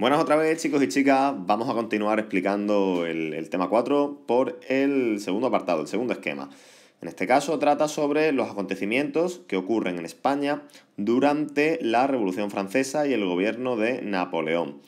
Buenas otra vez chicos y chicas, vamos a continuar explicando el, tema 4 por el segundo apartado, el segundo esquema. En este caso trata sobre los acontecimientos que ocurren en España durante la Revolución Francesa y el gobierno de Napoleón,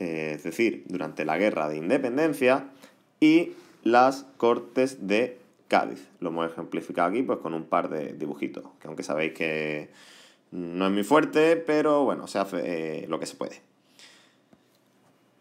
eh, es decir, durante la Guerra de Independencia y las Cortes de Cádiz. Lo hemos ejemplificado aquí pues, con un par de dibujitos, que aunque sabéis que no es muy fuerte, pero bueno, se hace eh, lo que se puede.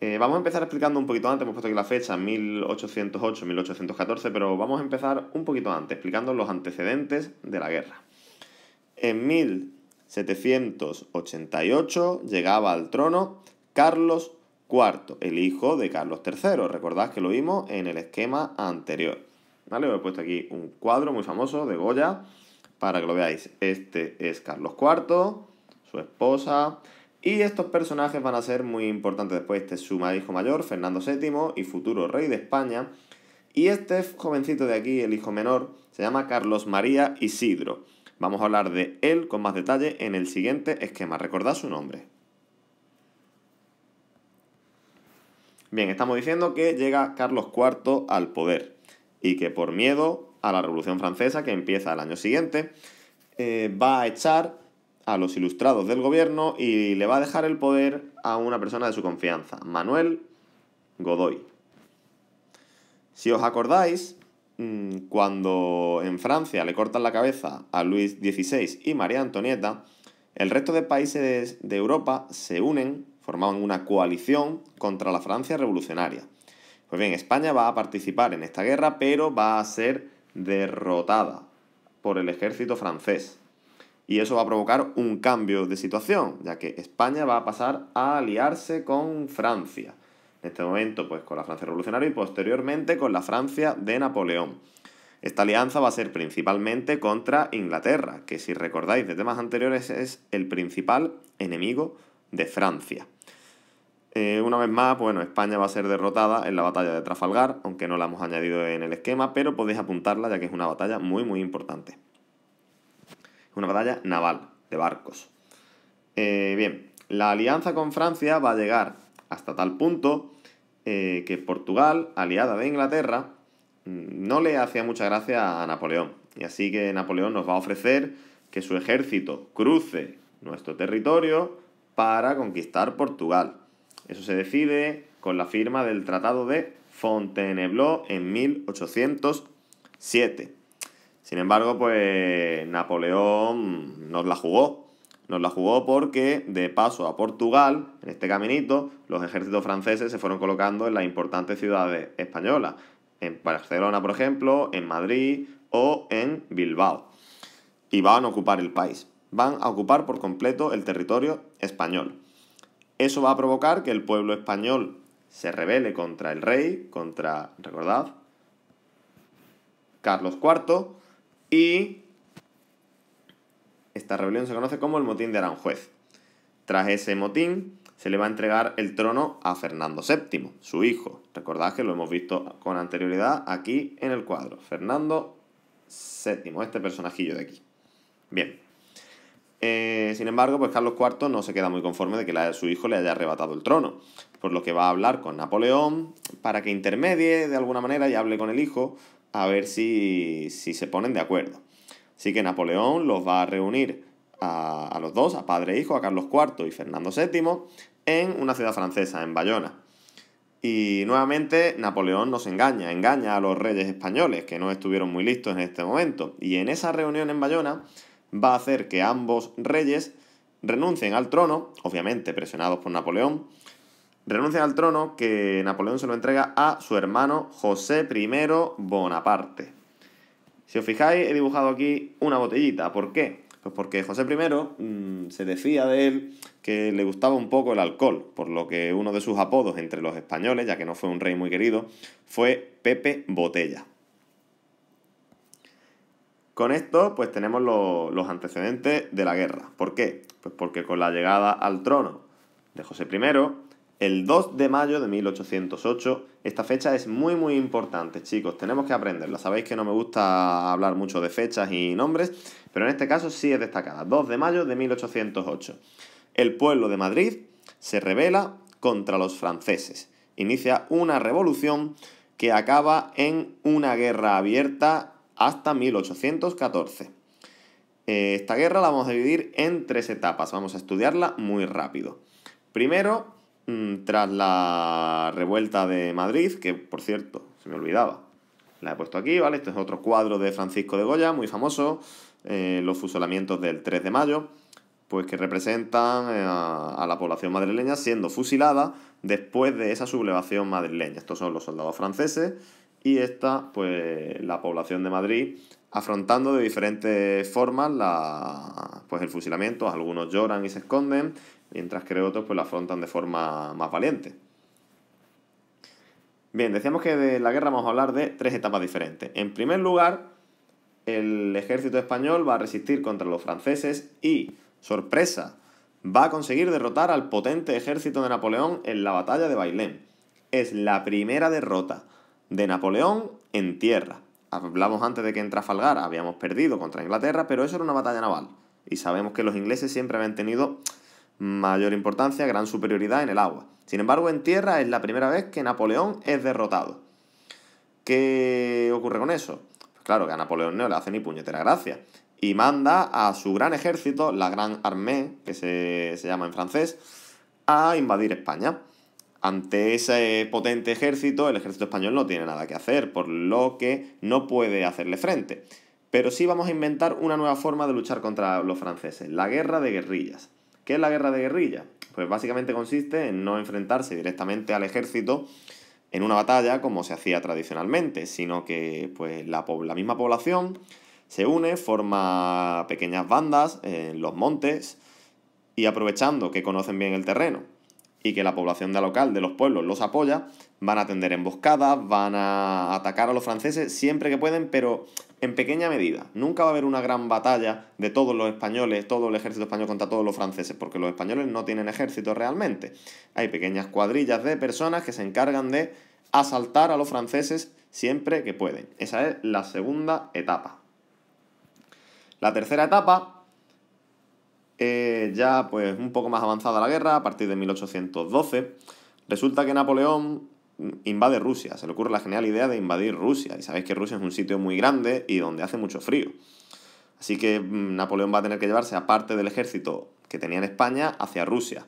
Eh, vamos a empezar explicando un poquito antes, hemos puesto aquí la fecha, 1808-1814, pero vamos a empezar un poquito antes, explicando los antecedentes de la guerra. En 1788 llegaba al trono Carlos IV, el hijo de Carlos III. Recordad que lo vimos en el esquema anterior. ¿Vale? Os he puesto aquí un cuadro muy famoso de Goya para que lo veáis. Este es Carlos IV, su esposa, y estos personajes van a ser muy importantes después. Este es su hijo mayor, Fernando VII, y futuro rey de España. Y este jovencito de aquí, el hijo menor, se llama Carlos María Isidro. Vamos a hablar de él con más detalle en el siguiente esquema. Recordad su nombre. Bien, estamos diciendo que llega Carlos IV al poder y que por miedo a la Revolución Francesa, que empieza el año siguiente, eh, va a echar a los ilustrados del gobierno y le va a dejar el poder a una persona de su confianza, Manuel Godoy. Si os acordáis, mm, cuando en Francia le cortan la cabeza a Luis XVI y María Antonieta, el resto de países de Europa se unen, formaban una coalición contra la Francia revolucionaria. Pues bien, España va a participar en esta guerra, pero va a ser derrotada por el ejército francés. Y eso va a provocar un cambio de situación, ya que España va a pasar a aliarse con Francia. En este momento, pues con la Francia revolucionaria y posteriormente con la Francia de Napoleón. Esta alianza va a ser principalmente contra Inglaterra, que si recordáis de temas anteriores es el principal enemigo de Francia. Eh, una vez más, bueno, España va a ser derrotada en la batalla de Trafalgar, aunque no la hemos añadido en el esquema, pero podéis apuntarla ya que es una batalla muy muy importante una batalla naval, de barcos. Eh, bien, la alianza con Francia va a llegar hasta tal punto eh, que Portugal, aliada de Inglaterra, mm, no le hacía mucha gracia a Napoleón. Y así que Napoleón nos va a ofrecer que su ejército cruce nuestro territorio para conquistar Portugal. Eso se decide con la firma del Tratado de Fontainebleau en 1807. Sin embargo, pues Napoleón nos la jugó. Nos la jugó porque de paso a Portugal, en este caminito, los ejércitos franceses se fueron colocando en las importantes ciudades españolas. En Barcelona, por ejemplo, en Madrid o en Bilbao. Y van a ocupar el país. Van a ocupar por completo el territorio español. Eso va a provocar que el pueblo español se rebele contra el rey, contra, recordad, Carlos IV y esta rebelión se conoce como el motín de Aranjuez. Tras ese motín se le va a entregar el trono a Fernando VII, su hijo. Recordad que lo hemos visto con anterioridad aquí en el cuadro. Fernando VII, este personajillo de aquí. Bien. Eh, sin embargo, pues Carlos IV no se queda muy conforme de que la, su hijo le haya arrebatado el trono, por lo que va a hablar con Napoleón para que intermedie de alguna manera y hable con el hijo a ver si, se ponen de acuerdo. Así que Napoleón los va a reunir a, a, los dos, a padre e hijo, a Carlos IV y Fernando VII, en una ciudad francesa, en Bayona. Y nuevamente Napoleón nos engaña, engaña a los reyes españoles, que no estuvieron muy listos en este momento. Y en esa reunión en Bayona va a hacer que ambos reyes renuncien al trono, obviamente presionados por Napoleón, Renuncia al trono que Napoleón se lo entrega a su hermano José I Bonaparte. Si os fijáis, he dibujado aquí una botellita. ¿Por qué? Pues porque José I mm, se decía de él que le gustaba un poco el alcohol, por lo que uno de sus apodos entre los españoles, ya que no fue un rey muy querido, fue Pepe Botella. Con esto, pues tenemos los antecedentes de la guerra. ¿Por qué? Pues porque con la llegada al trono de José I, el 2 de mayo de 1808, esta fecha es muy muy importante, chicos, tenemos que aprenderla. Sabéis que no me gusta hablar mucho de fechas y nombres, pero en este caso sí es destacada. 2 de mayo de 1808. El pueblo de Madrid se rebela contra los franceses. Inicia una revolución que acaba en una guerra abierta hasta 1814. Eh, esta guerra la vamos a dividir en tres etapas, vamos a estudiarla muy rápido. Primero, Mm, tras la revuelta de Madrid, que por cierto, se me olvidaba. La he puesto aquí, ¿vale? Este es otro cuadro de Francisco de Goya, muy famoso, eh, los fusilamientos del 3 de mayo, pues que representan eh, a, la población madrileña siendo fusilada después de esa sublevación madrileña. Estos son los soldados franceses y esta, pues, la población de Madrid afrontando de diferentes formas la, pues, el fusilamiento. Algunos lloran y se esconden, mientras que otros pues la afrontan de forma más valiente. Bien, decíamos que de la guerra vamos a hablar de tres etapas diferentes. En primer lugar, el ejército español va a resistir contra los franceses y, sorpresa, va a conseguir derrotar al potente ejército de Napoleón en la batalla de Bailén. Es la primera derrota de Napoleón en tierra. Hablamos antes de que en Trafalgar habíamos perdido contra Inglaterra, pero eso era una batalla naval. Y sabemos que los ingleses siempre habían tenido mayor importancia, gran superioridad en el agua. Sin embargo, en tierra es la primera vez que Napoleón es derrotado. ¿Qué ocurre con eso? Pues claro que a Napoleón no le hace ni puñetera gracia. Y manda a su gran ejército, la Gran Armée, que se, se llama en francés, a invadir España. Ante ese potente ejército, el ejército español no tiene nada que hacer, por lo que no puede hacerle frente. Pero sí vamos a inventar una nueva forma de luchar contra los franceses, la guerra de guerrillas. ¿Qué es la guerra de guerrilla? Pues básicamente consiste en no enfrentarse directamente al ejército en una batalla como se hacía tradicionalmente, sino que pues, la, la misma población se une, forma pequeñas bandas en los montes y aprovechando que conocen bien el terreno, y que la población de local de los pueblos los apoya, van a tender emboscadas, van a atacar a los franceses siempre que pueden, pero en pequeña medida. Nunca va a haber una gran batalla de todos los españoles, todo el ejército español contra todos los franceses, porque los españoles no tienen ejército realmente. Hay pequeñas cuadrillas de personas que se encargan de asaltar a los franceses siempre que pueden. Esa es la segunda etapa. La tercera etapa eh, ya pues un poco más avanzada la guerra, a partir de 1812, resulta que Napoleón invade Rusia, se le ocurre la genial idea de invadir Rusia, y sabéis que Rusia es un sitio muy grande y donde hace mucho frío. Así que mm, Napoleón va a tener que llevarse a parte del ejército que tenía en España hacia Rusia.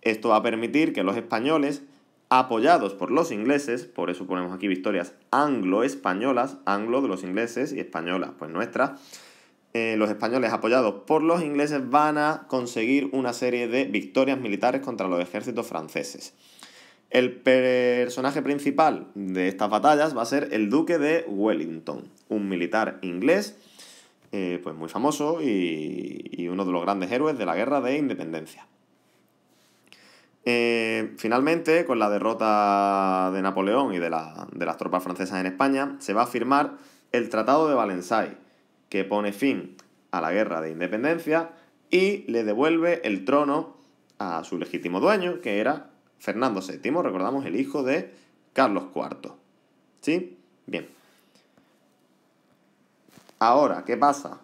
Esto va a permitir que los españoles, apoyados por los ingleses, por eso ponemos aquí victorias anglo-españolas, anglo de los ingleses y españolas, pues nuestras, eh, los españoles apoyados por los ingleses van a conseguir una serie de victorias militares contra los ejércitos franceses. El personaje principal de estas batallas va a ser el duque de Wellington, un militar inglés eh, pues muy famoso y, uno de los grandes héroes de la guerra de independencia. Eh, finalmente, con la derrota de Napoleón y de, de las tropas francesas en España, se va a firmar el Tratado de Valensay, que pone fin a la guerra de independencia y le devuelve el trono a su legítimo dueño, que era Fernando VII, recordamos, el hijo de Carlos IV. ¿Sí? Bien. Ahora, ¿qué pasa?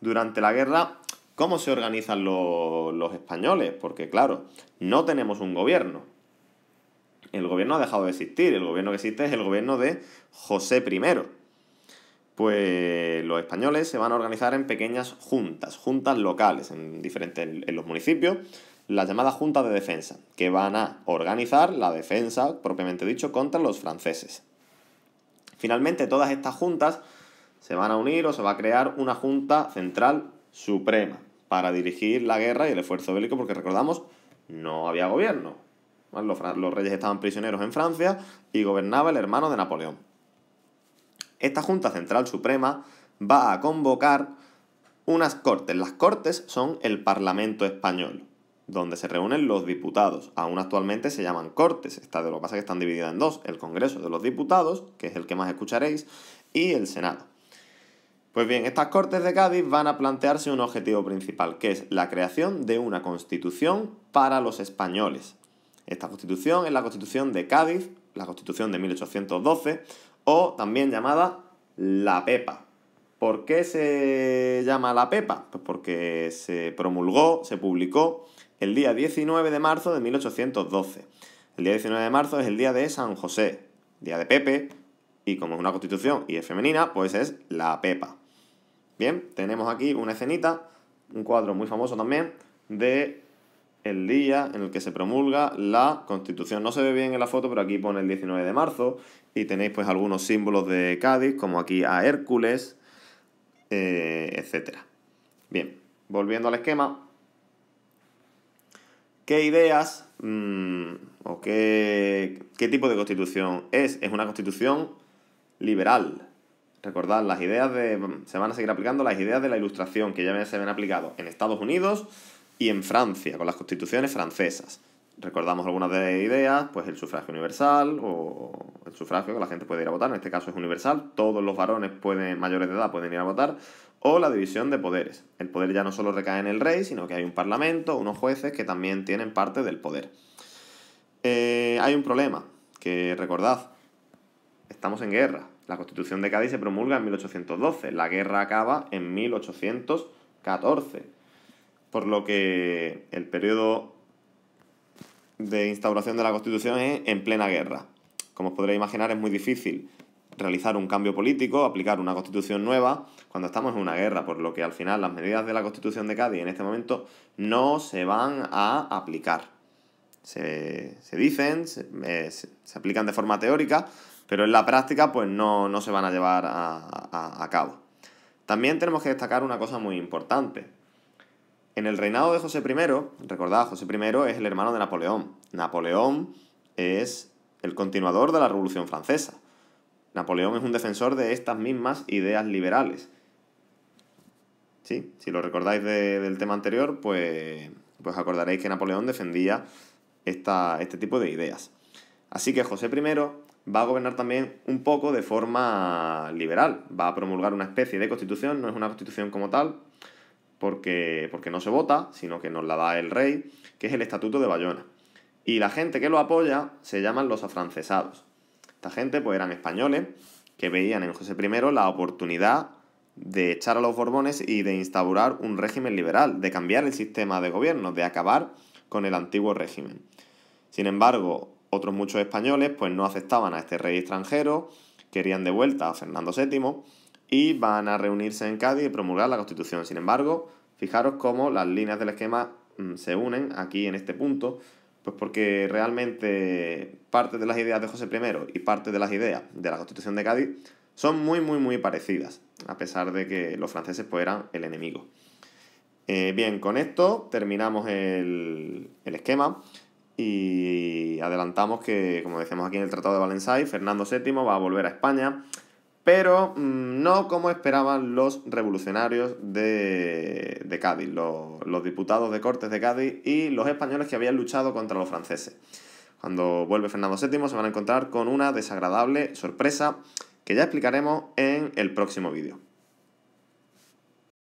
Durante la guerra, ¿cómo se organizan los, los españoles? Porque claro, no tenemos un gobierno. El gobierno ha dejado de existir, el gobierno que existe es el gobierno de José I pues los españoles se van a organizar en pequeñas juntas, juntas locales en diferentes en los municipios, las llamadas juntas de defensa, que van a organizar la defensa propiamente dicho contra los franceses. Finalmente, todas estas juntas se van a unir o se va a crear una junta central suprema para dirigir la guerra y el esfuerzo bélico, porque recordamos, no había gobierno. Los, los reyes estaban prisioneros en Francia y gobernaba el hermano de Napoleón esta Junta Central Suprema va a convocar unas cortes. Las cortes son el Parlamento español, donde se reúnen los diputados. Aún actualmente se llaman cortes, esta de lo que pasa es que están divididas en dos, el Congreso de los Diputados, que es el que más escucharéis, y el Senado. Pues bien, estas Cortes de Cádiz van a plantearse un objetivo principal, que es la creación de una constitución para los españoles. Esta constitución es la constitución de Cádiz, la constitución de 1812, o también llamada la Pepa. ¿Por qué se llama la Pepa? Pues porque se promulgó, se publicó el día 19 de marzo de 1812. El día 19 de marzo es el día de San José, día de Pepe, y como es una constitución y es femenina, pues es la Pepa. Bien, tenemos aquí una escenita, un cuadro muy famoso también, de el día en el que se promulga la Constitución. No se ve bien en la foto, pero aquí pone el 19 de marzo y tenéis pues algunos símbolos de Cádiz, como aquí a Hércules, eh, etc. Bien, volviendo al esquema. ¿Qué ideas mm, o qué, qué tipo de constitución es? Es una constitución liberal. Recordad, las ideas de. se van a seguir aplicando las ideas de la ilustración que ya se ven aplicado en Estados Unidos, y en Francia, con las constituciones francesas. Recordamos algunas de ideas, pues el sufragio universal o el sufragio que la gente puede ir a votar, en este caso es universal, todos los varones mayores de edad pueden ir a votar, o la división de poderes. El poder ya no solo recae en el rey, sino que hay un parlamento, unos jueces que también tienen parte del poder. Eh, hay un problema, que recordad, estamos en guerra. La constitución de Cádiz se promulga en 1812, la guerra acaba en 1814 por lo que el periodo de instauración de la Constitución es en plena guerra. Como os podréis imaginar, es muy difícil realizar un cambio político, aplicar una constitución nueva, cuando estamos en una guerra, por lo que al final las medidas de la constitución de Cádiz en este momento no se van a aplicar. Se, dicen, eh, se, aplican de forma teórica, pero en la práctica pues no, no se van a llevar a, a cabo. También tenemos que destacar una cosa muy importante, en el reinado de José I, recordad, José I es el hermano de Napoleón. Napoleón es el continuador de la Revolución Francesa. Napoleón es un defensor de estas mismas ideas liberales. Sí, si lo recordáis del tema anterior, pues, pues acordaréis que Napoleón defendía este tipo de ideas. Así que José I va a gobernar también un poco de forma liberal, va a promulgar una especie de constitución, no es una constitución como tal, porque, no se vota, sino que nos la da el rey, que es el Estatuto de Bayona. Y la gente que lo apoya se llaman los afrancesados. Esta gente pues eran españoles que veían en José I la oportunidad de echar a los Borbones y de instaurar un régimen liberal, de cambiar el sistema de gobierno, de acabar con el antiguo régimen. Sin embargo, otros muchos españoles pues no aceptaban a este rey extranjero, querían de vuelta a Fernando VII y van a reunirse en Cádiz y promulgar la Constitución. Sin embargo, fijaros cómo las líneas del esquema mm, se unen aquí en este punto, pues porque realmente parte de las ideas de José I y parte de las ideas de la Constitución de Cádiz son muy, muy, muy parecidas, a pesar de que los franceses pues, eran el enemigo. Eh, bien, con esto terminamos el, el, esquema y adelantamos que, como decimos aquí en el Tratado de Valencia, Fernando VII va a volver a España pero mm, no como esperaban los revolucionarios de, Cádiz, los, los, diputados de Cortes de Cádiz y los españoles que habían luchado contra los franceses. Cuando vuelve Fernando VII se van a encontrar con una desagradable sorpresa que ya explicaremos en el próximo vídeo.